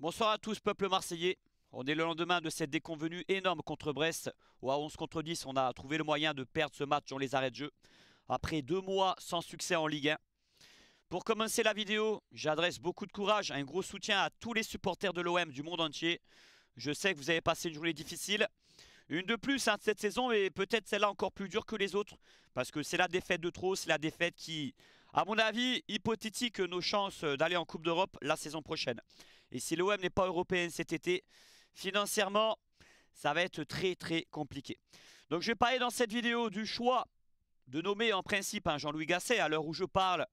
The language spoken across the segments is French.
Bonsoir à tous, peuple marseillais. On est le lendemain de cette déconvenue énorme contre Brest, où à 11 contre 10, on a trouvé le moyen de perdre ce match dans les arrêts de jeu, après deux mois sans succès en Ligue 1. Pour commencer la vidéo, j'adresse beaucoup de courage, un gros soutien à tous les supporters de l'OM du monde entier. Je sais que vous avez passé une journée difficile, une de plus hein, cette saison et peut-être celle-là encore plus dure que les autres parce que c'est la défaite de trop, c'est la défaite qui, à mon avis, hypothétique nos chances d'aller en Coupe d'Europe la saison prochaine. Et si l'OM n'est pas européenne cet été, financièrement, ça va être très très compliqué. Donc je vais parler dans cette vidéo du choix de nommer en principe hein, Jean-Louis Gasset. À l'heure où je parle,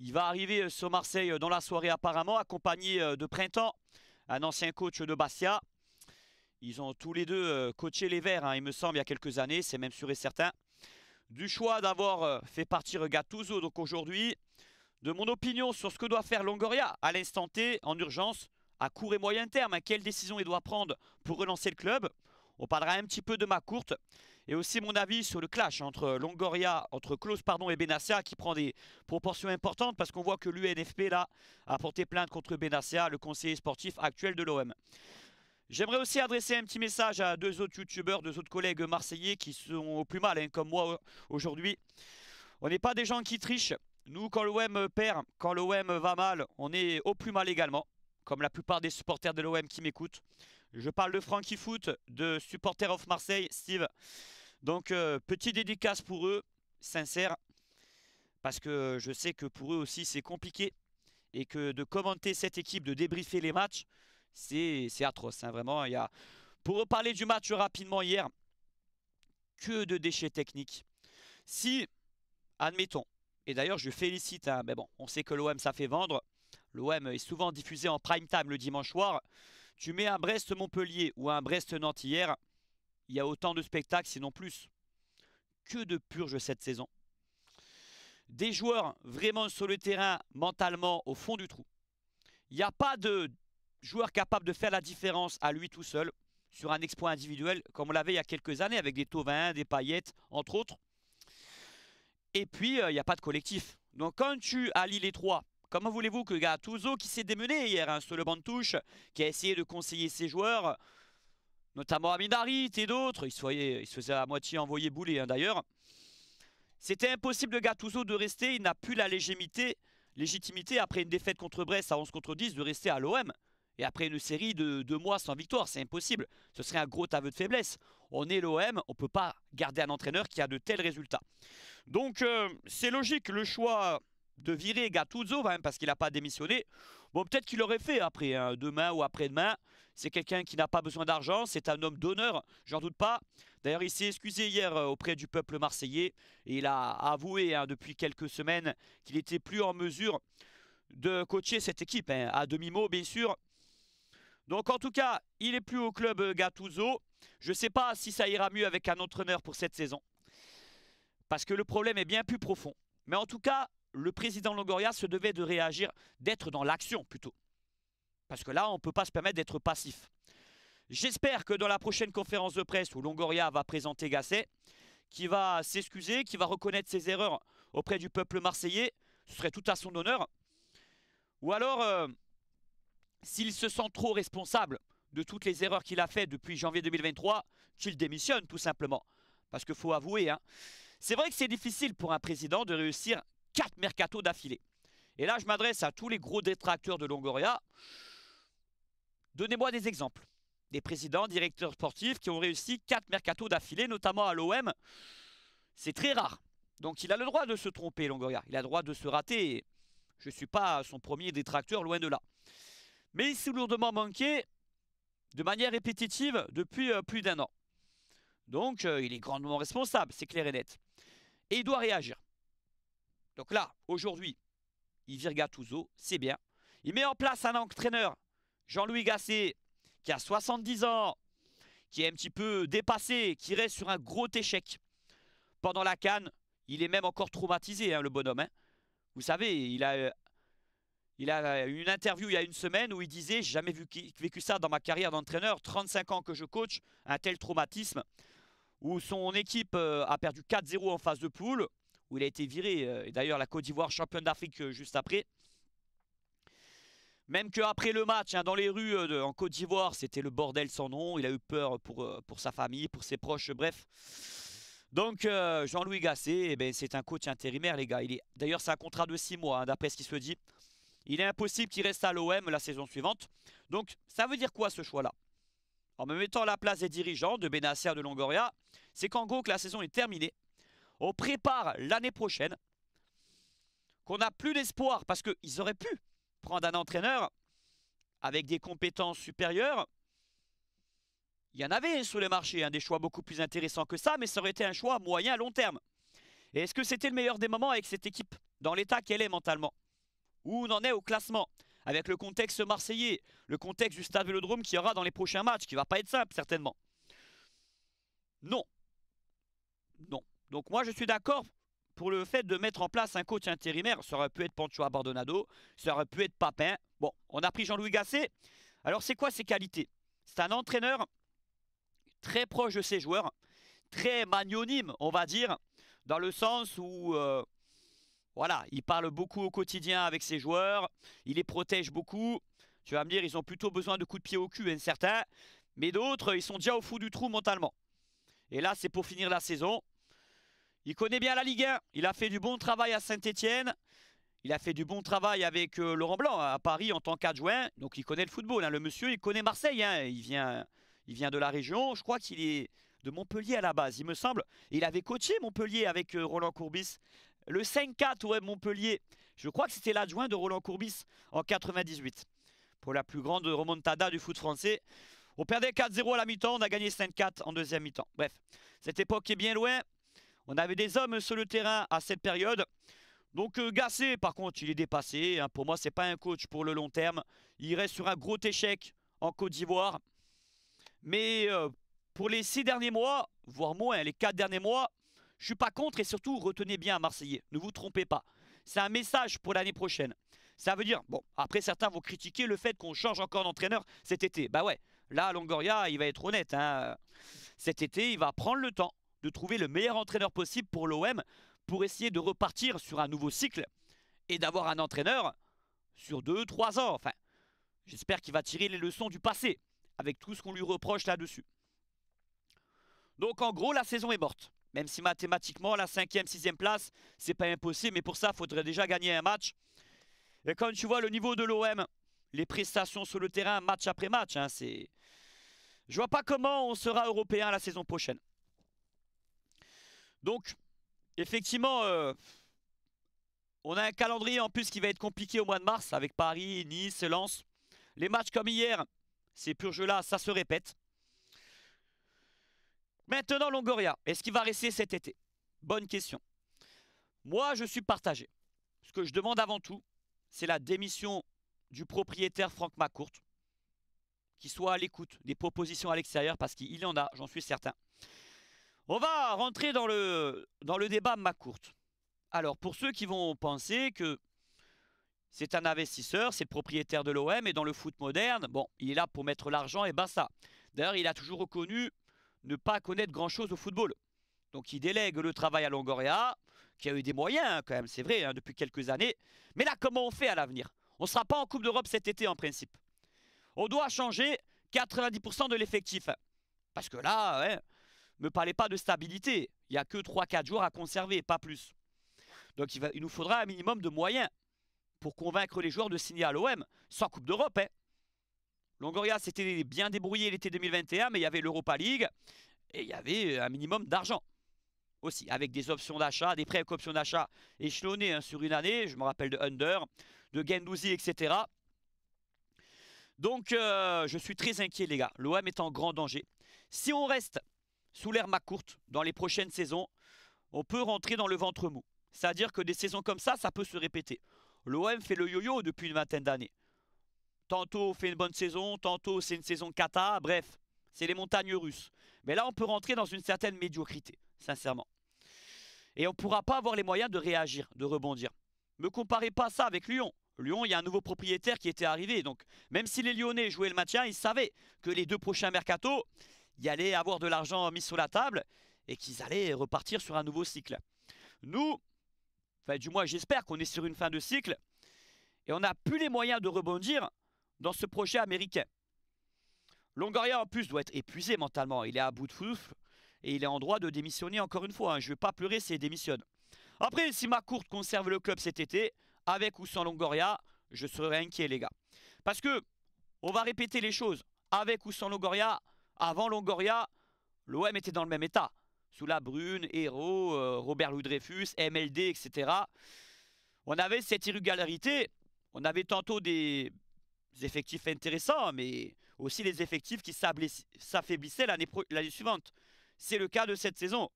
il va arriver euh, sur Marseille euh, dans la soirée apparemment, accompagné euh, de Printemps, un ancien coach de Bastia. Ils ont tous les deux coaché les Verts, hein, il me semble, il y a quelques années, c'est même sûr et certain. Du choix d'avoir fait partir Gattuso, donc aujourd'hui, de mon opinion sur ce que doit faire Longoria à l'instant T, en urgence, à court et moyen terme, à hein, quelle décision il doit prendre pour relancer le club. On parlera un petit peu de ma courte et aussi mon avis sur le clash entre Longoria, entre Klaus pardon, et Benassia qui prend des proportions importantes parce qu'on voit que l'UNFP là a porté plainte contre Benassia, le conseiller sportif actuel de l'OM. J'aimerais aussi adresser un petit message à deux autres youtubeurs, deux autres collègues marseillais qui sont au plus mal hein, comme moi aujourd'hui. On n'est pas des gens qui trichent, nous, quand l'OM perd, quand l'OM va mal, on est au plus mal également, comme la plupart des supporters de l'OM qui m'écoutent. Je parle de Frankie Foot, de supporters of Marseille, Steve. Donc, petit euh, petite dédicace pour eux, sincère, parce que je sais que pour eux aussi, c'est compliqué. Et que de commenter cette équipe, de débriefer les matchs, c'est atroce, hein, vraiment. Il y Pour reparler du match rapidement hier, que de déchets techniques. Si, admettons, et d'ailleurs, je félicite, hein, mais bon, on sait que l'OM, ça fait vendre. L'OM est souvent diffusé en prime time le dimanche soir. Tu mets un Brest-Montpellier ou un Brest-Nantes hier, il y a autant de spectacles, sinon plus. Que de purges cette saison. Des joueurs vraiment sur le terrain, mentalement, au fond du trou. Il n'y a pas de joueur capable de faire la différence à lui tout seul sur un exploit individuel, comme on l'avait il y a quelques années, avec des Tauvins, des Paillettes, entre autres. Et puis, il euh, n'y a pas de collectif. Donc quand tu allies les trois, comment voulez-vous que Gattuso, qui s'est démené hier à hein, sur le banc de touche, qui a essayé de conseiller ses joueurs, notamment Aminarit et d'autres, il se, faisait à moitié envoyer bouler hein, d'ailleurs. C'était impossible de Gattuso de rester, il n'a plus la légitimité, légitimité après une défaite contre Brest à 11 contre 10 de rester à l'OM. Et après une série de deux mois sans victoire, c'est impossible. Ce serait un gros aveu de faiblesse on est l'OM, on ne peut pas garder un entraîneur qui a de tels résultats. Donc euh, c'est logique le choix de virer Gattuso, parce qu'il n'a pas démissionné. Bon, peut-être qu'il l'aurait fait après, hein, demain ou après-demain. C'est quelqu'un qui n'a pas besoin d'argent, c'est un homme d'honneur, j'en doute pas. D'ailleurs, il s'est excusé hier euh, auprès du peuple marseillais et il a avoué hein, depuis quelques semaines qu'il n'était plus en mesure de coacher cette équipe, hein, à demi-mot bien sûr. Donc en tout cas, il est plus au club euh, Gattuso. Je ne sais pas si ça ira mieux avec un entraîneur pour cette saison, parce que le problème est bien plus profond. Mais en tout cas, le président Longoria se devait de réagir, d'être dans l'action plutôt. Parce que là, on ne peut pas se permettre d'être passif. J'espère que dans la prochaine conférence de presse où Longoria va présenter Gasset, qui va s'excuser, qui va reconnaître ses erreurs auprès du peuple marseillais, ce serait tout à son honneur. Ou alors, euh, s'il se sent trop responsable, de toutes les erreurs qu'il a fait depuis janvier 2023, qu'il démissionne tout simplement. Parce qu'il faut avouer, hein, c'est vrai que c'est difficile pour un président de réussir quatre mercatos d'affilée. Et là, je m'adresse à tous les gros détracteurs de Longoria. Donnez-moi des exemples. Des présidents, directeurs sportifs qui ont réussi quatre mercatos d'affilée, notamment à l'OM. C'est très rare. Donc il a le droit de se tromper, Longoria. Il a le droit de se rater. Je ne suis pas son premier détracteur, loin de là. Mais il s'est lourdement manqué de manière répétitive depuis euh, plus d'un an. Donc euh, il est grandement responsable, c'est clair et net. Et il doit réagir. Donc là, aujourd'hui, il vire c'est bien. Il met en place un entraîneur, Jean-Louis Gasset, qui a 70 ans, qui est un petit peu dépassé, qui reste sur un gros échec. Pendant la canne, il est même encore traumatisé, hein, le bonhomme. Hein. Vous savez, il a euh, il a une interview il y a une semaine où il disait « J'ai jamais vécu ça dans ma carrière d'entraîneur, 35 ans que je coach, un tel traumatisme. » Où son équipe euh, a perdu 4-0 en phase de poule, où il a été viré. Euh, et d'ailleurs, la Côte d'Ivoire, championne d'Afrique euh, juste après. Même qu'après le match, hein, dans les rues en Côte d'Ivoire, c'était le bordel sans nom. Il a eu peur pour, pour sa famille, pour ses proches, bref. Donc Jean-Louis Gasset, eh ben, c'est un coach intérimaire, les gars. D'ailleurs, c'est un contrat de 6 mois, hein, d'après ce qui se dit. Il est impossible qu'il reste à l'OM la saison suivante. Donc ça veut dire quoi ce choix-là En me mettant à la place des dirigeants, de Benasser, de Longoria, c'est qu'en gros que la saison est terminée. On prépare l'année prochaine. Qu'on n'a plus d'espoir parce qu'ils auraient pu prendre un entraîneur avec des compétences supérieures. Il y en avait sur les marchés, hein, des choix beaucoup plus intéressants que ça, mais ça aurait été un choix moyen à long terme. est-ce que c'était le meilleur des moments avec cette équipe Dans l'état qu'elle est mentalement où on en est au classement avec le contexte marseillais, le contexte du stade Vélodrome qu'il y aura dans les prochains matchs, qui va pas être simple certainement. Non. Non. Donc moi je suis d'accord pour le fait de mettre en place un coach intérimaire. Ça aurait pu être Pancho Abandonado, ça aurait pu être Papin. Bon, on a pris Jean-Louis Gasset. Alors c'est quoi ses qualités C'est un entraîneur très proche de ses joueurs, très magnanime on va dire, dans le sens où... Euh, voilà, il parle beaucoup au quotidien avec ses joueurs, il les protège beaucoup. Tu vas me dire, ils ont plutôt besoin de coups de pied au cul, hein, certains. Mais d'autres, ils sont déjà au fond du trou mentalement. Et là, c'est pour finir la saison. Il connaît bien la Ligue 1. Il a fait du bon travail à Saint-Etienne. Il a fait du bon travail avec euh, Laurent Blanc hein, à Paris en tant qu'adjoint. Donc il connaît le football. Hein. Le monsieur, il connaît Marseille. Il, vient, il vient de la région. Je crois qu'il est de Montpellier à la base, il me semble. il avait coaché Montpellier avec euh, Roland Courbis. Le 5 4 Montpellier, je crois que c'était l'adjoint de Roland Courbis en 98. Pour la plus grande remontada du foot français. On perdait 4-0 à la mi-temps, on a gagné 5-4 en deuxième mi-temps. Bref, cette époque est bien loin. On avait des hommes sur le terrain à cette période. Donc euh, Gassé, par contre, il est dépassé. Hein. Pour moi, c'est pas un coach pour le long terme. Il reste sur un gros échec en Côte d'Ivoire. Mais euh, pour les six derniers mois, voire moins, hein, les quatre derniers mois, je suis pas contre et surtout, retenez bien Marseillais, ne vous trompez pas. C'est un message pour l'année prochaine. Ça veut dire, bon, après certains vont critiquer le fait qu'on change encore d'entraîneur cet été. Bah ouais, là Longoria, il va être honnête. Hein. Cet été, il va prendre le temps de trouver le meilleur entraîneur possible pour l'OM pour essayer de repartir sur un nouveau cycle et d'avoir un entraîneur sur 2-3 ans. Enfin, j'espère qu'il va tirer les leçons du passé avec tout ce qu'on lui reproche là-dessus. Donc en gros, la saison est morte. Même si mathématiquement, la cinquième, sixième place, c'est pas impossible. Mais pour ça, il faudrait déjà gagner un match. Et quand tu vois le niveau de l'OM, les prestations sur le terrain, match après match, Je hein, c'est... Je vois pas comment on sera européen la saison prochaine. Donc, effectivement, euh, on a un calendrier en plus qui va être compliqué au mois de mars avec Paris, Nice, Lens. Les matchs comme hier, ces purges-là, ça se répète. Maintenant, Longoria, est-ce qu'il va rester cet été Bonne question. Moi, je suis partagé. Ce que je demande avant tout, c'est la démission du propriétaire Franck Macourt, qui soit à l'écoute des propositions à l'extérieur, parce qu'il y en a, j'en suis certain. On va rentrer dans le, dans le débat Macourt. Alors, pour ceux qui vont penser que c'est un investisseur, c'est le propriétaire de l'OM, et dans le foot moderne, bon, il est là pour mettre l'argent, et ben ça. D'ailleurs, il a toujours reconnu ne pas connaître grand-chose au football. Donc il délègue le travail à Longoria, qui a eu des moyens hein, quand même, c'est vrai, hein, depuis quelques années. Mais là, comment on fait à l'avenir On ne sera pas en Coupe d'Europe cet été en principe. On doit changer 90% de l'effectif. Parce que là, hein, ne me parlez pas de stabilité. Il n'y a que 3-4 jours à conserver, pas plus. Donc il, va, il, nous faudra un minimum de moyens pour convaincre les joueurs de signer à l'OM sans Coupe d'Europe. hein. Longoria s'était bien débrouillé l'été 2021, mais il y avait l'Europa League et il y avait euh, un minimum d'argent aussi, avec des options d'achat, des prêts avec options d'achat échelonnés hein, sur une année. Je me rappelle de Under, de Gendouzi, etc. Donc, euh, je suis très inquiet, les gars. L'OM est en grand danger. Si on reste sous l'air courte dans les prochaines saisons, on peut rentrer dans le ventre mou. C'est-à-dire que des saisons comme ça, ça peut se répéter. L'OM fait le yo-yo depuis une vingtaine d'années. Tantôt fait une bonne saison, tantôt c'est une saison cata, bref, c'est les montagnes russes. Mais là, on peut rentrer dans une certaine médiocrité, sincèrement. Et on ne pourra pas avoir les moyens de réagir, de rebondir. Me comparez pas ça avec Lyon. Lyon, il y a un nouveau propriétaire qui était arrivé. Donc, même si les Lyonnais jouaient le maintien, ils savaient que les deux prochains mercato, il allait avoir de l'argent mis sur la table et qu'ils allaient repartir sur un nouveau cycle. Nous, du moins, j'espère qu'on est sur une fin de cycle et on n'a plus les moyens de rebondir dans ce projet américain. Longoria en plus doit être épuisé mentalement, il est à bout de souffle et il est en droit de démissionner encore une fois. Hein. Je ne vais pas pleurer s'il démissionne. Après, si ma courte conserve le club cet été, avec ou sans Longoria, je serai inquiet les gars. Parce que, on va répéter les choses, avec ou sans Longoria, avant Longoria, l'OM était dans le même état. Sous la Brune, Hérault, euh, Robert Louis Dreyfus, MLD, etc. On avait cette irrégularité, on avait tantôt des, effectifs intéressants, mais aussi les effectifs qui s'affaiblissaient l'année suivante. C'est le cas de cette saison.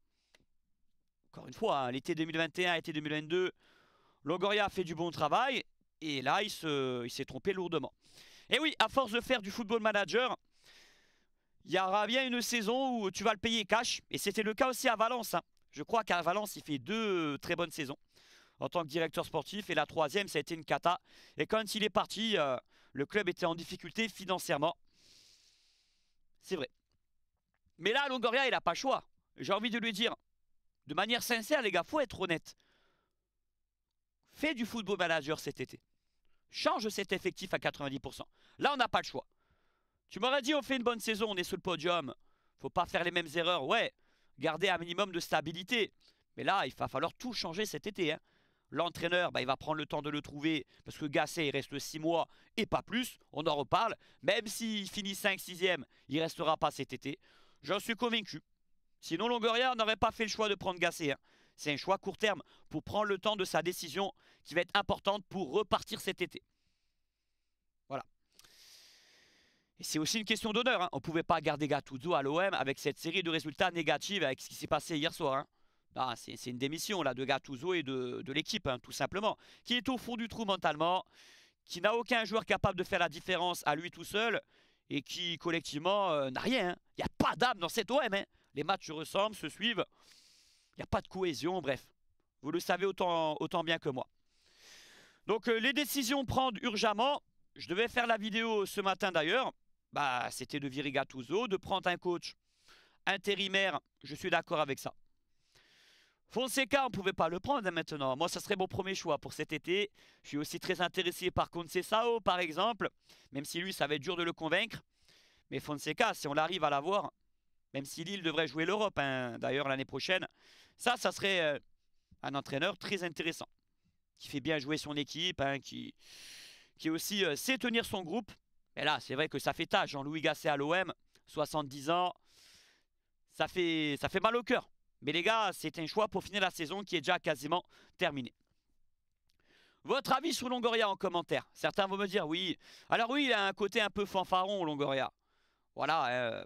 Encore une fois, hein, l'été 2021, l'été 2022, Longoria a fait du bon travail, et là, il s'est trompé lourdement. Et eh oui, à force de faire du football manager, il y aura bien une saison où tu vas le payer cash, et c'était le cas aussi à Valence. Hein. Je crois qu'à Valence, il fait deux très bonnes saisons en tant que directeur sportif. Et la troisième, ça a été une cata. Et quand il est parti, euh, le club était en difficulté financièrement. C'est vrai. Mais là, Longoria, il n'a pas choix. J'ai envie de lui dire, de manière sincère, les gars, faut être honnête. Fais du football manager cet été. Change cet effectif à 90%. Là, on n'a pas le choix. Tu m'aurais dit, on fait une bonne saison, on est sur le podium. Faut pas faire les mêmes erreurs. Ouais, garder un minimum de stabilité. Mais là, il va falloir tout changer cet été. Hein. L'entraîneur, bah, il va prendre le temps de le trouver parce que Gasset, il reste 6 mois et pas plus. On en reparle. Même s'il finit 5-6e, il restera pas cet été. J'en suis convaincu. Sinon, Longoria n'aurait pas fait le choix de prendre Gasset. Hein. C'est un choix court terme pour prendre le temps de sa décision qui va être importante pour repartir cet été. Voilà. Et c'est aussi une question d'honneur. Hein. On ne pouvait pas garder Gattuso à l'OM avec cette série de résultats négatifs, avec ce qui s'est passé hier soir. Hein. Bah, c'est une démission là de Gattuso et de, l'équipe, hein, tout simplement. Qui est au fond du trou mentalement, qui n'a aucun joueur capable de faire la différence à lui tout seul, et qui collectivement euh, n'a rien. Hein. Il n'y a pas d'âme dans cette OM. Hein. Les matchs se ressemblent, se suivent. Il n'y a pas de cohésion, bref. Vous le savez autant, bien que moi. Donc euh, les décisions prendre urgemment. Je devais faire la vidéo ce matin d'ailleurs. Bah, C'était de virer Gattuso, de prendre un coach intérimaire. Je suis d'accord avec ça. Fonseca, on ne pouvait pas le prendre hein, maintenant. Moi, ça serait mon premier choix pour cet été. Je suis aussi très intéressé par Sao, par exemple, même si lui, ça va être dur de le convaincre. Mais Fonseca, si on l'arrive à l'avoir, même si Lille devrait jouer l'Europe, hein, d'ailleurs, l'année prochaine, ça, ça serait euh, un entraîneur très intéressant, qui fait bien jouer son équipe, hein, qui, aussi euh, sait tenir son groupe. Mais là, c'est vrai que ça fait tâche. Jean-Louis Gasset à l'OM, 70 ans, ça fait, ça fait mal au cœur. Mais les gars, c'est un choix pour finir la saison qui est déjà quasiment terminée. Votre avis sur Longoria en commentaire Certains vont me dire oui. Alors oui, il a un côté un peu fanfaron, Longoria. Voilà. Euh,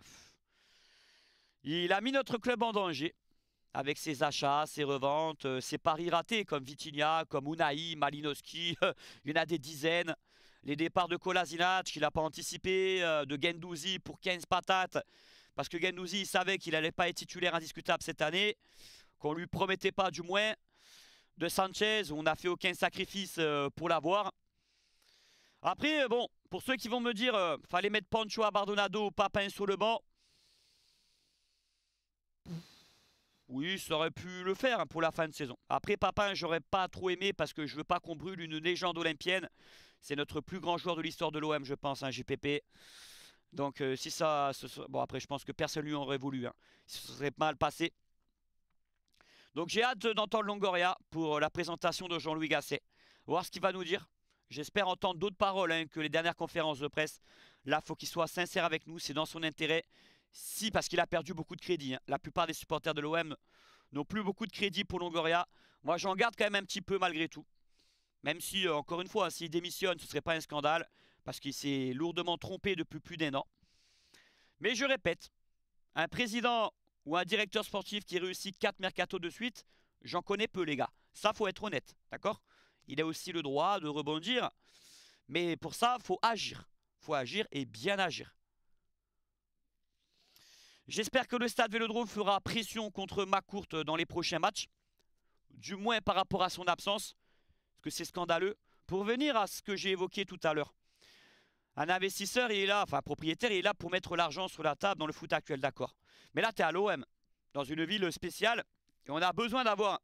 il a mis notre club en danger. Avec ses achats, ses reventes, euh, ses paris ratés comme Vitinha, comme Unai, Malinowski. il y en a des dizaines. Les départs de Kolasinac qu'il n'a pas anticipé, euh, de Gendouzi pour 15 patates. Parce que Gendouzi, savait qu'il n'allait pas être titulaire indiscutable cette année. Qu'on ne lui promettait pas, du moins, de Sanchez. On n'a fait aucun sacrifice euh, pour l'avoir. Après, euh, bon, pour ceux qui vont me dire euh, fallait mettre Pancho à Bardonado ou Papin sur le banc. Oui, ça aurait pu le faire hein, pour la fin de saison. Après Papin, j'aurais pas trop aimé parce que je veux pas qu'on brûle une légende olympienne. C'est notre plus grand joueur de l'histoire de l'OM, je pense, un hein, JPP. Donc euh, si ça... Ce, bon après je pense que personne lui aurait voulu. Ce hein. serait mal passé. Donc j'ai hâte d'entendre Longoria pour euh, la présentation de Jean-Louis Gasset. Voir ce qu'il va nous dire. J'espère entendre d'autres paroles hein, que les dernières conférences de presse. Là, faut qu'il soit sincère avec nous. C'est dans son intérêt. Si, parce qu'il a perdu beaucoup de crédits, hein. La plupart des supporters de l'OM n'ont plus beaucoup de crédit pour Longoria. Moi, j'en garde quand même un petit peu malgré tout. Même si, euh, encore une fois, s'il démissionne, ce ne serait pas un scandale parce qu'il s'est lourdement trompé depuis plus d'un an. Mais je répète, un président ou un directeur sportif qui réussit 4 mercato de suite, j'en connais peu les gars. Ça, faut être honnête, d'accord Il a aussi le droit de rebondir, mais pour ça, faut agir. faut agir et bien agir. J'espère que le stade Vélodrome fera pression contre Macourte dans les prochains matchs, du moins par rapport à son absence, parce que c'est scandaleux, pour venir à ce que j'ai évoqué tout à l'heure. Un investisseur, il est là, enfin un propriétaire, il est là pour mettre l'argent sur la table dans le foot actuel, d'accord. Mais là, tu es à l'OM, dans une ville spéciale, et on a besoin d'avoir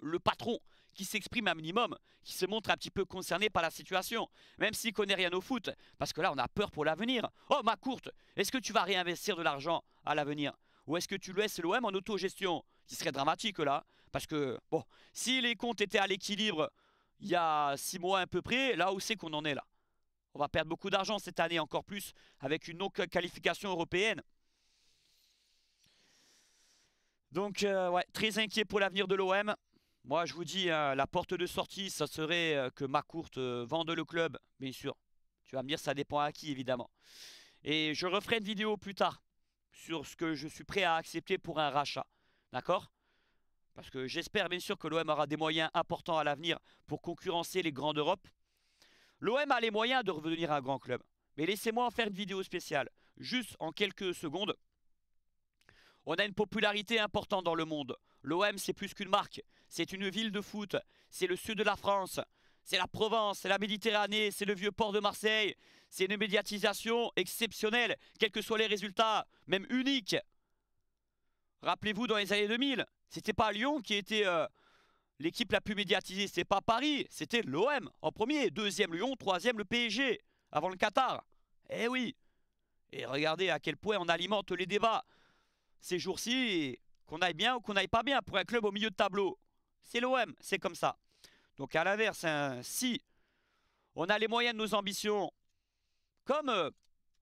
le patron qui s'exprime un minimum, qui se montre un petit peu concerné par la situation, même s'il connaît rien au foot, parce que là, on a peur pour l'avenir. Oh, ma courte, est-ce que tu vas réinvestir de l'argent à l'avenir Ou est-ce que tu laisses l'OM en autogestion Ce serait dramatique là, parce que, bon, si les comptes étaient à l'équilibre il y a six mois à peu près, là où c'est qu'on en est là on va perdre beaucoup d'argent cette année, encore plus, avec une non-qualification européenne. Donc, euh, ouais, très inquiet pour l'avenir de l'OM. Moi, je vous dis, euh, la porte de sortie, ça serait euh, que que courte vende le club, bien sûr. Tu vas me dire, ça dépend à qui, évidemment. Et je referai une vidéo plus tard sur ce que je suis prêt à accepter pour un rachat. D'accord Parce que j'espère bien sûr que l'OM aura des moyens importants à l'avenir pour concurrencer les grandes d'Europe. L'OM a les moyens de revenir à un grand club. Mais laissez-moi en faire une vidéo spéciale, juste en quelques secondes. On a une popularité importante dans le monde. L'OM, c'est plus qu'une marque. C'est une ville de foot. C'est le sud de la France. C'est la Provence, c'est la Méditerranée, c'est le vieux port de Marseille. C'est une médiatisation exceptionnelle, quels que soient les résultats, même unique. Rappelez-vous, dans les années 2000, c'était pas Lyon qui était euh, l'équipe la plus médiatisée, c'est pas Paris, c'était l'OM en premier, deuxième Lyon, troisième le PSG, avant le Qatar. Eh oui Et regardez à quel point on alimente les débats ces jours-ci, qu'on aille bien ou qu'on aille pas bien pour un club au milieu de tableau. C'est l'OM, c'est comme ça. Donc à l'inverse, hein, si on a les moyens de nos ambitions, comme euh,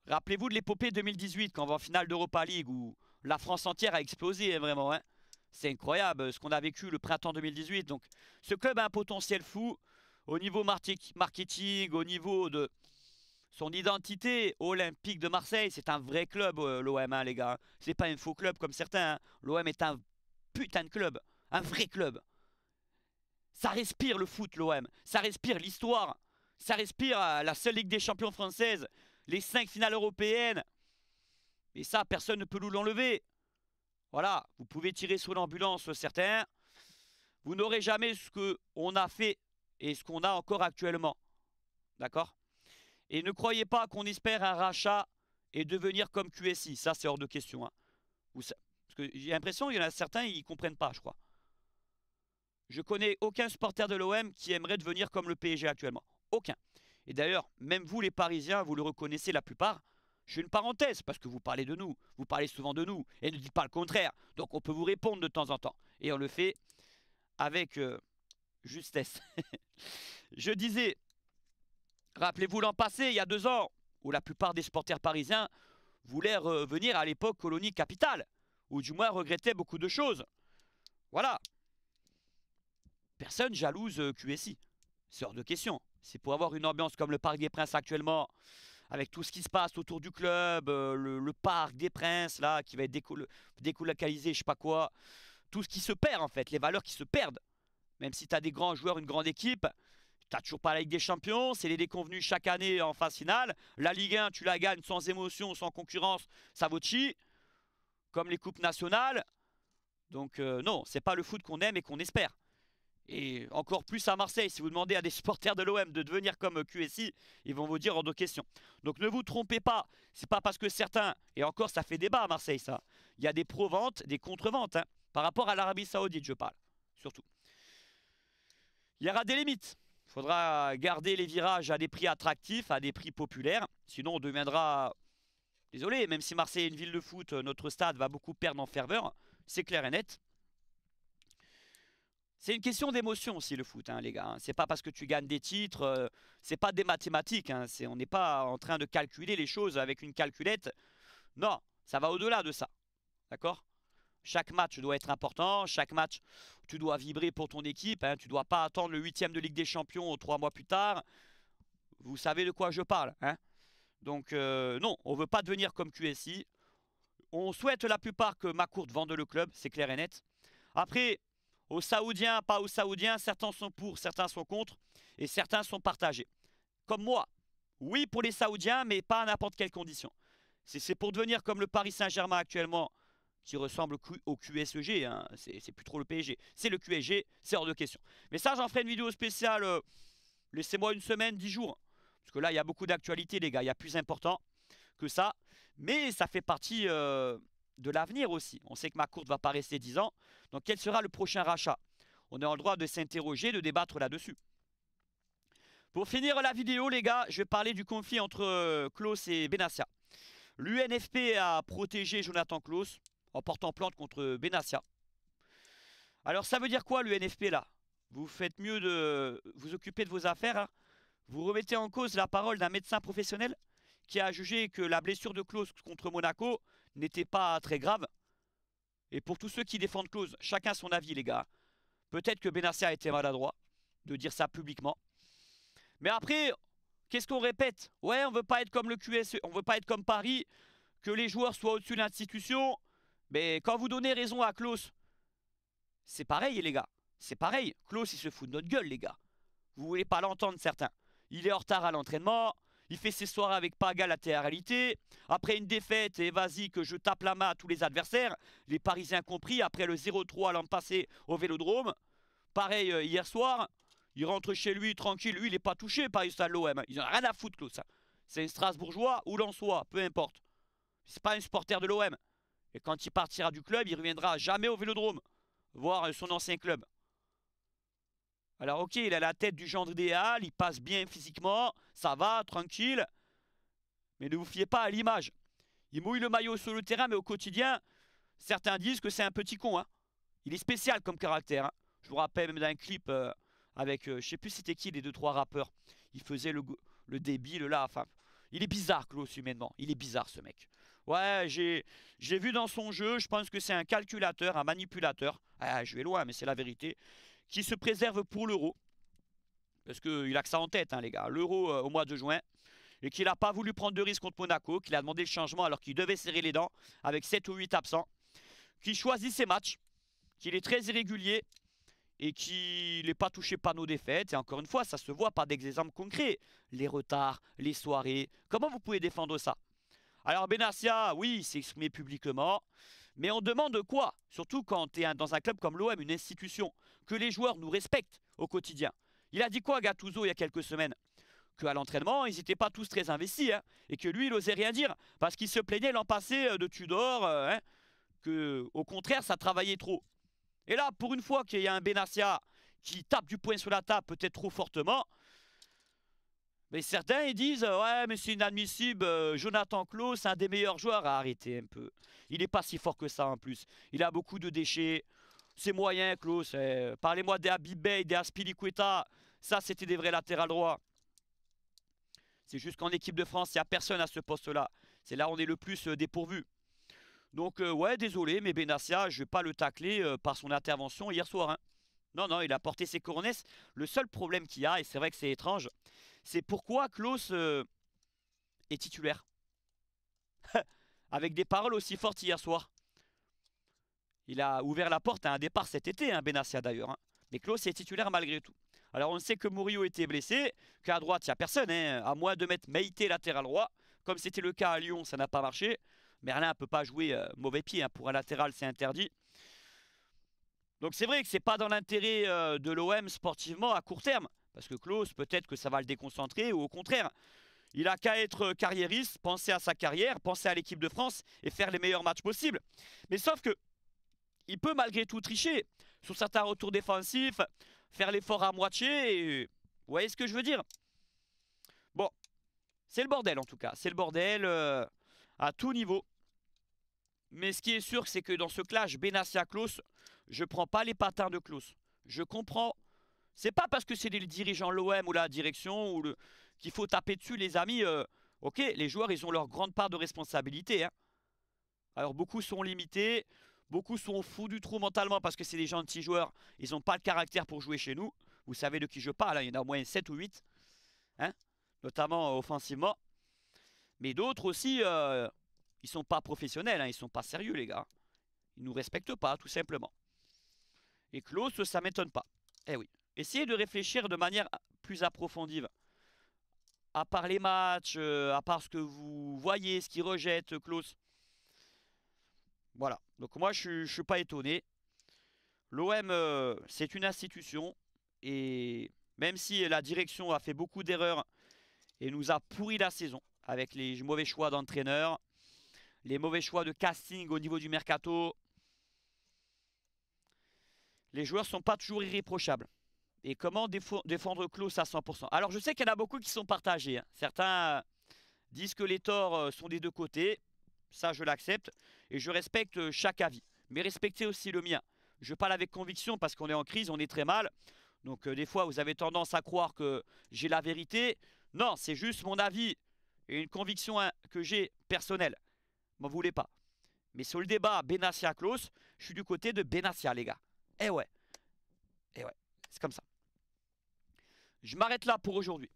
rappelez-vous de l'épopée 2018 quand on va en finale d'Europa League où la France entière a explosé hein, vraiment. Hein. C'est incroyable euh, ce qu'on a vécu le printemps 2018. Donc ce club a un potentiel fou au niveau marketing, au niveau de son identité olympique de Marseille. C'est un vrai club euh, l'OM, hein, les gars. Hein. C'est pas un faux club comme certains. Hein. L'OM est un putain de club, un vrai club. Ça respire le foot, l'OM. Ça respire l'histoire. Ça respire euh, la seule Ligue des champions française, les cinq finales européennes. Et ça, personne ne peut nous l'enlever. Voilà, vous pouvez tirer sur l'ambulance, certains. Vous n'aurez jamais ce qu'on a fait et ce qu'on a encore actuellement. D'accord Et ne croyez pas qu'on espère un rachat et devenir comme QSI. Ça, c'est hors de question. Hein. Parce j'ai l'impression qu'il y en a certains, ils ne comprennent pas, je crois. Je connais aucun supporter de l'OM qui aimerait devenir comme le PSG actuellement. Aucun. Et d'ailleurs, même vous, les Parisiens, vous le reconnaissez la plupart, je suis une parenthèse parce que vous parlez de nous, vous parlez souvent de nous et ne dites pas le contraire. Donc on peut vous répondre de temps en temps et on le fait avec euh, justesse. je disais, rappelez-vous l'an passé, il y a deux ans, où la plupart des supporters parisiens voulaient revenir à l'époque colonie capitale, ou du moins regrettaient beaucoup de choses. Voilà. Personne jalouse euh, QSI. C'est hors de question. C'est pour avoir une ambiance comme le Parc des Princes actuellement, avec tout ce qui se passe autour du club, euh, le, parc des princes, là, qui va être décolocalisé, je sais pas quoi. Tout ce qui se perd, en fait, les valeurs qui se perdent. Même si tu as des grands joueurs, une grande équipe, tu T'as toujours pas la Ligue des Champions, c'est les déconvenus chaque année en phase finale. La Ligue 1, tu la gagnes sans émotion, sans concurrence, ça vaut chi. Comme les coupes nationales. Donc euh, non, c'est pas le foot qu'on aime et qu'on espère et encore plus à Marseille, si vous demandez à des supporters de l'OM de devenir comme QSI, ils vont vous dire hors de question. Donc ne vous trompez pas, c'est pas parce que certains, et encore ça fait débat à Marseille ça, il y a des pro-ventes, des contre-ventes, hein, par rapport à l'Arabie Saoudite je parle, surtout. Il y aura des limites, il faudra garder les virages à des prix attractifs, à des prix populaires, sinon on deviendra, désolé, même si Marseille est une ville de foot, euh, notre stade va beaucoup perdre en ferveur, c'est clair et net. C'est une question d'émotion aussi le foot, hein, les gars. Ce hein. C'est pas parce que tu gagnes des titres, Ce euh, c'est pas des mathématiques. Hein. on n'est pas en train de calculer les choses avec une calculette. Non, ça va au-delà de ça. D'accord Chaque match doit être important. Chaque match, tu dois vibrer pour ton équipe. Hein. Tu ne dois pas attendre le huitième de Ligue des Champions trois mois plus tard. Vous savez de quoi je parle. Donc euh, non, on veut pas devenir comme QSI. On souhaite la plupart que Macourt vende le club, c'est clair et net. Après, aux Saoudiens, pas aux Saoudiens, certains sont pour, certains sont contre, et certains sont partagés. Comme moi, oui pour les Saoudiens, mais pas à n'importe quelle condition. c'est pour devenir comme le Paris Saint-Germain actuellement, qui ressemble au QSEG, hein. c'est plus trop le PSG, c'est le QSG, c'est hors de question. Mais ça, j'en ferai une vidéo spéciale, euh, laissez-moi une semaine, dix jours, parce que là, il y a beaucoup d'actualités, les gars, il y a plus important que ça, mais ça fait partie... Euh, de l'avenir aussi. On sait que ma courte ne va pas rester dix ans. Donc quel sera le prochain rachat On a le droit de s'interroger, de débattre là-dessus. Pour finir la vidéo, les gars, je vais parler du conflit entre euh, Klaus et Benassia. L'UNFP a protégé Jonathan Klaus en portant plainte contre Benassia. Alors ça veut dire quoi l'UNFP là Vous faites mieux de vous occuper de vos affaires. Hein vous remettez en cause la parole d'un médecin professionnel qui a jugé que la blessure de Klaus contre Monaco n'était pas très grave et pour tous ceux qui défendent klaus chacun son avis, les gars. Peut-être que Benassia a été maladroit de dire ça publiquement. Mais après, qu'est-ce qu'on répète Ouais, on veut pas être comme le QSE, on veut pas être comme Paris, que les joueurs soient au-dessus de l'institution. Mais quand vous donnez raison à Klaus, c'est pareil, les gars. C'est pareil. Klaus, il se fout de notre gueule, les gars. Vous voulez pas l'entendre, certains. Il est en retard à l'entraînement. Il fait ses soirées avec Paga, la réalité Après une défaite, et vas-y que je tape la main à tous les adversaires, les Parisiens compris, après le 0-3 l'an passé au Vélodrome. Pareil euh, hier soir, il rentre chez lui tranquille, lui il n'est pas touché par Houston l'OM. Ils a rien à foutre, Claude, ça. C'est un Strasbourgeois ou soit, peu importe. C'est pas un supporter de l'OM. Et quand il partira du club, il reviendra jamais au Vélodrome, voir son ancien club. Alors ok, il a la tête du genre idéal, il passe bien physiquement, ça va, tranquille. Mais ne vous fiez pas à l'image. Il mouille le maillot sur le terrain, mais au quotidien, certains disent que c'est un petit con. Hein. Il est spécial comme caractère. Hein. Je vous rappelle même d'un clip euh, avec, je euh, je sais plus c'était qui, les deux trois rappeurs. Il faisait le, le débile là, enfin... Il est bizarre, Klaus, humainement. Il est bizarre, ce mec. Ouais, j'ai vu dans son jeu, je pense que c'est un calculateur, un manipulateur. Ah, je vais loin, mais c'est la vérité qui se préserve pour l'euro, parce qu'il a que ça en tête, hein, les gars, l'euro euh, au mois de juin, et qu'il n'a pas voulu prendre de risque contre Monaco, qu'il a demandé le changement alors qu'il devait serrer les dents avec 7 ou 8 absents, qui choisit ses matchs, qu'il est très irrégulier et qu'il n'est pas touché par nos défaites. Et encore une fois, ça se voit par des exemples concrets. Les retards, les soirées. Comment vous pouvez défendre ça Alors Benassia, oui, il s'est exprimé publiquement. Mais on demande quoi Surtout quand tu es dans un club comme l'OM, une institution, que les joueurs nous respectent au quotidien. Il a dit quoi, Gattuso, il y a quelques semaines Qu'à l'entraînement, ils n'étaient pas tous très investis, hein, et que lui, il n'osait rien dire, parce qu'il se plaignait l'an passé euh, de Tudor, euh, hein, que au contraire, ça travaillait trop. Et là, pour une fois qu'il y a un Benassia qui tape du poing sur la table peut-être trop fortement, mais certains ils disent euh, ouais mais c'est inadmissible, euh, Jonathan Klaus un des meilleurs joueurs à ah, arrêter un peu. Il n'est pas si fort que ça en plus. Il a beaucoup de déchets. C'est moyen Klaus. Euh, parlez-moi des Abibay, des Aspilicueta. Ça c'était des vrais latérales droits. C'est juste qu'en équipe de France, il n'y a personne à ce poste-là. C'est là où on est le plus dépourvu. Donc ouais, désolé, mais Benassia, je ne vais pas le tacler par son intervention hier soir. Hein. Non, non, il a porté ses couronnes. Le seul problème qu'il y a, et c'est vrai que c'est étrange, c'est pourquoi Klaus euh, est titulaire. Avec des paroles aussi fortes hier soir. Il a ouvert la porte à un départ cet été, hein, Benassia d'ailleurs. Hein. Mais Klaus est titulaire malgré tout. Alors on sait que Murillo était blessé, qu'à droite il n'y a personne, hein. à moins de mettre Maïté latéral droit. Comme c'était le cas à Lyon, ça n'a pas marché. Merlin ne peut pas jouer euh, mauvais pied, pour un latéral c'est interdit. Donc c'est vrai que c'est pas dans l'intérêt euh, de l'OM sportivement à court terme. Parce que Klaus, peut-être que ça va le déconcentrer ou au contraire. Il a qu'à être euh, carriériste, penser à sa carrière, penser à l'équipe de France et faire les meilleurs matchs possibles. Mais sauf que il peut malgré tout tricher sur certains retours défensifs, faire l'effort à moitié. Et... Vous voyez ce que je veux dire Bon, c'est le bordel en tout cas. C'est le bordel euh, à tout niveau. Mais ce qui est sûr, c'est que dans ce clash, Benassia Klaus, je ne prends pas les patins de Klaus. Je comprends. C'est pas parce que c'est les dirigeants l'OM ou la direction ou qu'il faut taper dessus, les amis. Euh, ok, les joueurs, ils ont leur grande part de responsabilité. Hein. Alors beaucoup sont limités, beaucoup sont fous du trou mentalement parce que c'est des gentils joueurs. Ils n'ont pas le caractère pour jouer chez nous. Vous savez de qui je parle, hein, il y en a au moins 7 ou 8. Hein, notamment euh, offensivement. Mais d'autres aussi, ils euh, ils sont pas professionnels, Ils ils sont pas sérieux les gars. Ils nous respectent pas tout simplement. Et Klaus, ça m'étonne pas. Eh oui. Essayez de réfléchir de manière plus approfondie. À part les matchs, euh, à part ce que vous voyez, ce qui rejette, Klaus. Voilà. Donc moi, je ne suis pas étonné. L'OM, euh, c'est une institution. Et même si la direction a fait beaucoup d'erreurs et nous a pourri la saison avec les mauvais choix d'entraîneur, les mauvais choix de casting au niveau du mercato, les joueurs ne sont pas toujours irréprochables. Et comment défendre Klaus à 100% Alors je sais qu'il y en a beaucoup qui sont partagés. Hein. Certains euh, disent que les torts euh, sont des deux côtés. Ça, je l'accepte. Et je respecte euh, chaque avis. Mais respectez aussi le mien. Je parle avec conviction parce qu'on est en crise, on est très mal. Donc des fois, vous avez tendance à croire que j'ai la vérité. Non, c'est juste mon avis et une conviction hein, que j'ai personnelle. M'en voulez pas. Mais sur le débat Benassia-Klaus, je suis du côté de Benassia, les gars. Eh ouais. Eh ouais. C'est comme ça. Je m'arrête là pour aujourd'hui.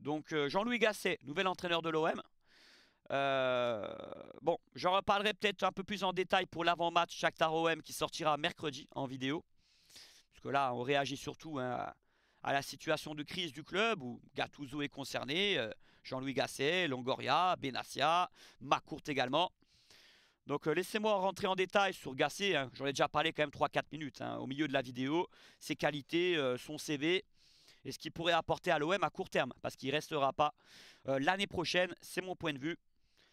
Donc euh, Jean-Louis Gasset, nouvel entraîneur de l'OM. Euh, bon, j'en reparlerai peut-être un peu plus en détail pour l'avant-match Shakhtar OM qui sortira mercredi en vidéo. Parce que là, on réagit surtout hein, à la situation de crise du club où Gattuso est concerné, euh, Jean-Louis Gasset, Longoria, Benassia, Macourt également. Donc euh, laissez-moi rentrer en détail sur Gassé, hein. j'en ai déjà parlé quand même 3-4 minutes hein, au milieu de la vidéo, ses qualités, euh, son CV et ce qu'il pourrait apporter à l'OM à court terme, parce qu'il ne restera pas euh, l'année prochaine, c'est mon point de vue.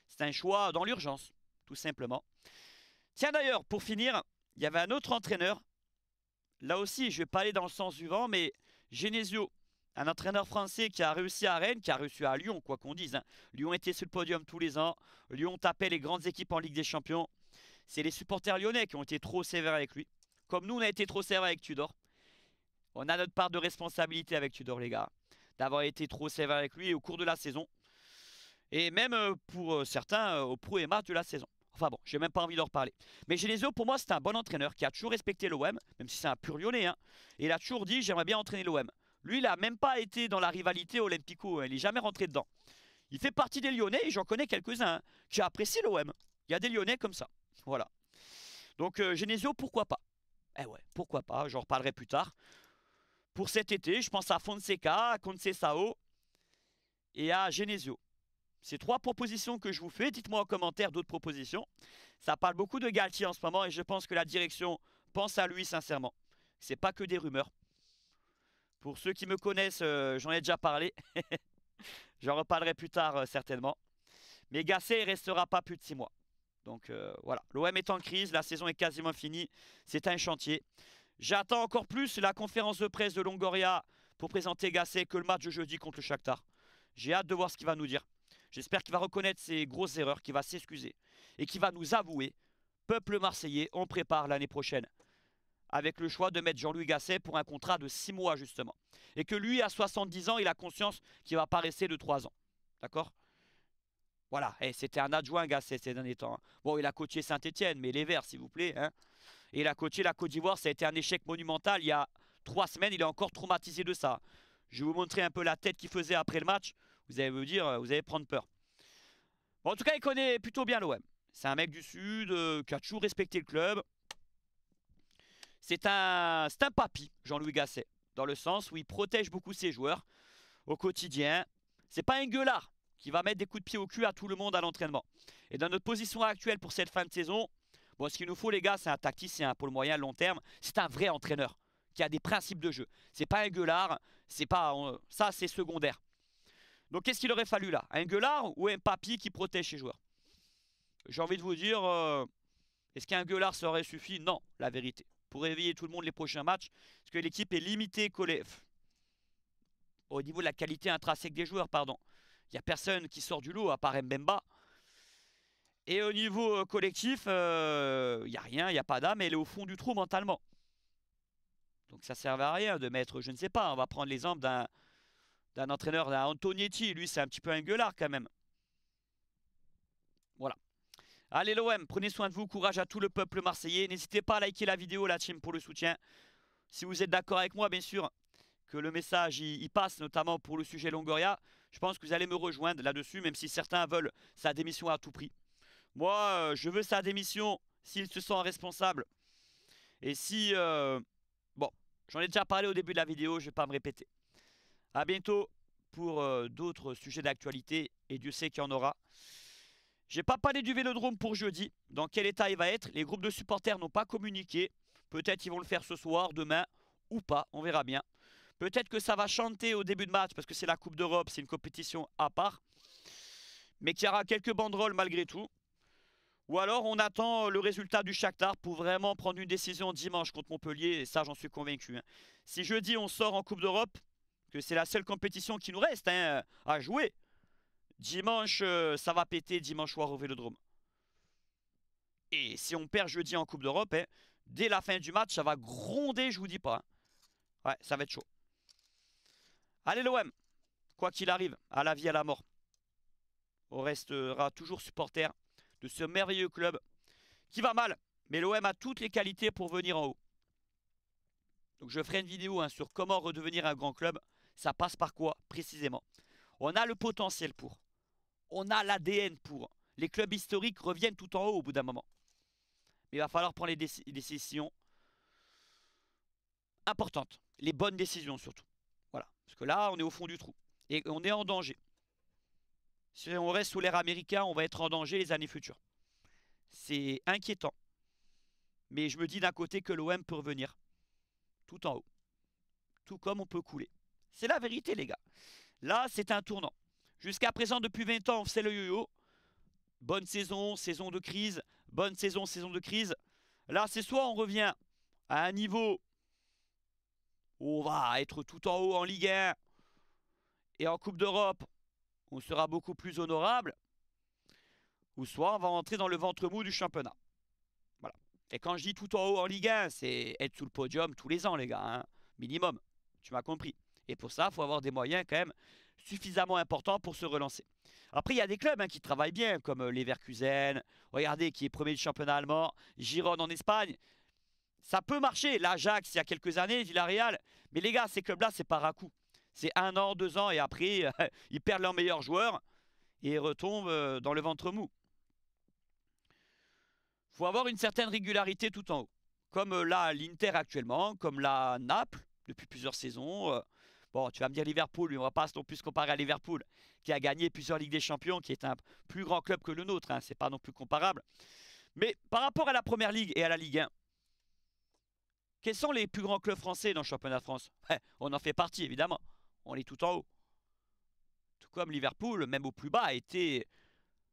C'est un choix dans l'urgence, tout simplement. Tiens d'ailleurs, pour finir, il y avait un autre entraîneur, là aussi je vais pas aller dans le sens du vent, mais Genesio, un entraîneur français qui a réussi à Rennes, qui a réussi à Lyon, quoi qu'on dise. Hein. Lyon était sur le podium tous les ans. Lyon tapait les grandes équipes en Ligue des Champions. C'est les supporters lyonnais qui ont été trop sévères avec lui. Comme nous, on a été trop sévères avec Tudor. On a notre part de responsabilité avec Tudor, les gars. D'avoir été trop sévères avec lui au cours de la saison. Et même euh, pour euh, certains, euh, au pro et match de la saison. Enfin bon, j'ai même pas envie d'en reparler. Mais Genesio, pour moi, c'est un bon entraîneur qui a toujours respecté l'OM, même si c'est un pur lyonnais. Hein. Et il a toujours dit j'aimerais bien entraîner l'OM. Lui, il n'a même pas été dans la rivalité Olympico. Hein. il n'est jamais rentré dedans. Il fait partie des Lyonnais, et j'en connais quelques-uns, hein, qui apprécient l'OM. Il y a des Lyonnais comme ça. Voilà. Donc, euh, Genesio, pourquoi pas Eh ouais, pourquoi pas J'en reparlerai plus tard. Pour cet été, je pense à Fonseca, à Concesao et à Genesio. Ces trois propositions que je vous fais, dites-moi en commentaire d'autres propositions. Ça parle beaucoup de Galtier en ce moment et je pense que la direction pense à lui sincèrement. C'est pas que des rumeurs. Pour ceux qui me connaissent, euh, j'en ai déjà parlé. j'en reparlerai plus tard euh, certainement. Mais Gasset ne restera pas plus de six mois. Donc euh, voilà, l'OM est en crise, la saison est quasiment finie, c'est un chantier. J'attends encore plus la conférence de presse de Longoria pour présenter Gasset que le match de jeudi contre le Shakhtar. J'ai hâte de voir ce qu'il va nous dire. J'espère qu'il va reconnaître ses grosses erreurs, qu'il va s'excuser et qu'il va nous avouer, peuple marseillais, on prépare l'année prochaine avec le choix de mettre Jean-Louis Gasset pour un contrat de 6 mois, justement. Et que lui, à 70 ans, il a conscience qu'il va pas rester de 3 ans. D'accord Voilà, et eh, c'était un adjoint Gasset ces derniers temps. Hein. Bon, il a coaché Saint-Etienne, mais les Verts, s'il vous plaît. Hein. Et il a coaché la Côte d'Ivoire, ça a été un échec monumental. Il y a 3 semaines, il est encore traumatisé de ça. Je vais vous montrer un peu la tête qu'il faisait après le match. Vous allez me dire, euh, vous allez prendre peur. en tout cas, il connaît plutôt bien l'OM. C'est un mec du Sud euh, qui a toujours respecté le club. C'est un, un papy, Jean-Louis Gasset, dans le sens où il protège beaucoup ses joueurs au quotidien. C'est pas un gueulard qui va mettre des coups de pied au cul à tout le monde à l'entraînement. Et dans notre position actuelle pour cette fin de saison, bon, ce qu'il nous faut les gars, c'est un tacticien un pôle moyen long terme. C'est un vrai entraîneur qui a des principes de jeu. C'est pas un gueulard, c'est pas ça c'est secondaire. Donc qu'est-ce qu'il aurait fallu là Un gueulard ou un papy qui protège ses joueurs J'ai envie de vous dire, euh, est-ce qu'un gueulard ça aurait suffi Non, la vérité pour réveiller tout le monde les prochains matchs, parce que l'équipe est limitée au niveau de la qualité intrinsèque des joueurs, pardon. Il n'y a personne qui sort du lot à part Mbemba. Et au niveau euh, collectif, euh, il y n'y a rien, il n'y a pas d'âme, elle est au fond du trou mentalement. Donc ça ne sert à rien de mettre, je ne sais pas, on va prendre l'exemple d'un d'un entraîneur, d'un Antonietti. Lui, c'est un petit peu un gueulard quand même. Voilà. Allez l'OM, prenez soin de vous, courage à tout le peuple marseillais. N'hésitez pas à liker la vidéo, la team, pour le soutien. Si vous êtes d'accord avec moi, bien sûr, que le message y, passe, notamment pour le sujet Longoria, je pense que vous allez me rejoindre là-dessus, même si certains veulent sa démission à tout prix. Moi, euh, je veux sa démission s'il se sent responsable. Et si... Euh, bon, j'en ai déjà parlé au début de la vidéo, je ne vais pas me répéter. A bientôt pour euh, d'autres sujets d'actualité, et Dieu sait qu'il y en aura. J'ai pas parlé du Vélodrome pour jeudi, dans quel état il va être. Les groupes de supporters n'ont pas communiqué. Peut-être ils vont le faire ce soir, demain, ou pas, on verra bien. Peut-être que ça va chanter au début de match, parce que c'est la Coupe d'Europe, c'est une compétition à part. Mais qu'il y aura quelques banderoles malgré tout. Ou alors on attend le résultat du Shakhtar pour vraiment prendre une décision dimanche contre Montpellier, et ça j'en suis convaincu. Hein. Si jeudi on sort en Coupe d'Europe, que c'est la seule compétition qui nous reste hein, à jouer, Dimanche, euh, ça va péter dimanche soir au Vélodrome. Et si on perd jeudi en Coupe d'Europe, hein, dès la fin du match, ça va gronder, je vous dis pas. Hein. Ouais, ça va être chaud. Allez l'OM, quoi qu'il arrive, à la vie, à la mort. On restera euh, toujours supporter de ce merveilleux club qui va mal. Mais l'OM a toutes les qualités pour venir en haut. Donc je ferai une vidéo hein, sur comment redevenir un grand club. Ça passe par quoi précisément On a le potentiel pour on a l'ADN pour. Les clubs historiques reviennent tout en haut au bout d'un moment. Mais il va falloir prendre les, décisions importantes. Les bonnes décisions surtout. Voilà. Parce que là, on est au fond du trou. Et on est en danger. Si on reste sous l'ère américain, on va être en danger les années futures. C'est inquiétant. Mais je me dis d'un côté que l'OM peut revenir. Tout en haut. Tout comme on peut couler. C'est la vérité, les gars. Là, c'est un tournant. Jusqu'à présent, depuis 20 ans, on c'est le yo-yo. Bonne saison, saison de crise. Bonne saison, saison de crise. Là, c'est soit on revient à un niveau où on va être tout en haut en Ligue 1 et en Coupe d'Europe, on sera beaucoup plus honorable, ou soit on va entrer dans le ventre mou du championnat. Voilà. Et quand je dis tout en haut en Ligue 1, c'est être sous le podium tous les ans, les gars, hein. minimum. Tu m'as compris. Et pour ça, il faut avoir des moyens quand même suffisamment importants pour se relancer. Après, il y a des clubs hein, qui travaillent bien, comme euh, Leverkusen, regardez, qui est premier du championnat allemand, Gironde en Espagne. Ça peut marcher, l'Ajax il y a quelques années, Villarreal. Mais les gars, ces clubs-là, c'est par à coup. C'est un an, deux ans, et après, ils perdent leurs meilleurs joueurs et retombent euh, dans le ventre mou. Il faut avoir une certaine régularité tout en haut. Comme euh, là, l'Inter actuellement, comme la Naples, depuis plusieurs saisons. Bon, tu vas me dire Liverpool, mais on ne va pas non plus se comparer à Liverpool, qui a gagné plusieurs Ligues des Champions, qui est un plus grand club que le nôtre, hein, Ce n'est pas non plus comparable. Mais par rapport à la Première Ligue et à la Ligue 1, quels sont les plus grands clubs français dans le championnat de France On en fait partie, évidemment. On est tout en haut. Tout comme Liverpool, même au plus bas,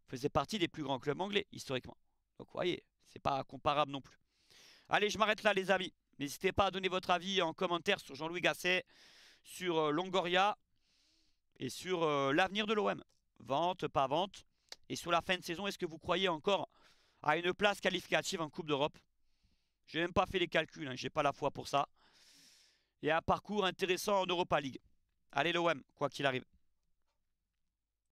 faisait partie des plus grands clubs anglais, historiquement. Donc, vous voyez, c'est pas comparable non plus. Allez, je m'arrête là, les amis. N'hésitez pas à donner votre avis en commentaire sur Jean-Louis Gasset sur euh, Longoria et sur euh, l'avenir de l'OM. Vente, pas vente. Et sur la fin de saison, est-ce que vous croyez encore à une place qualificative en Coupe d'Europe J'ai même pas fait les calculs, hein. j'ai pas la foi pour ça. Et un parcours intéressant en Europa League. Allez l'OM, quoi qu'il arrive.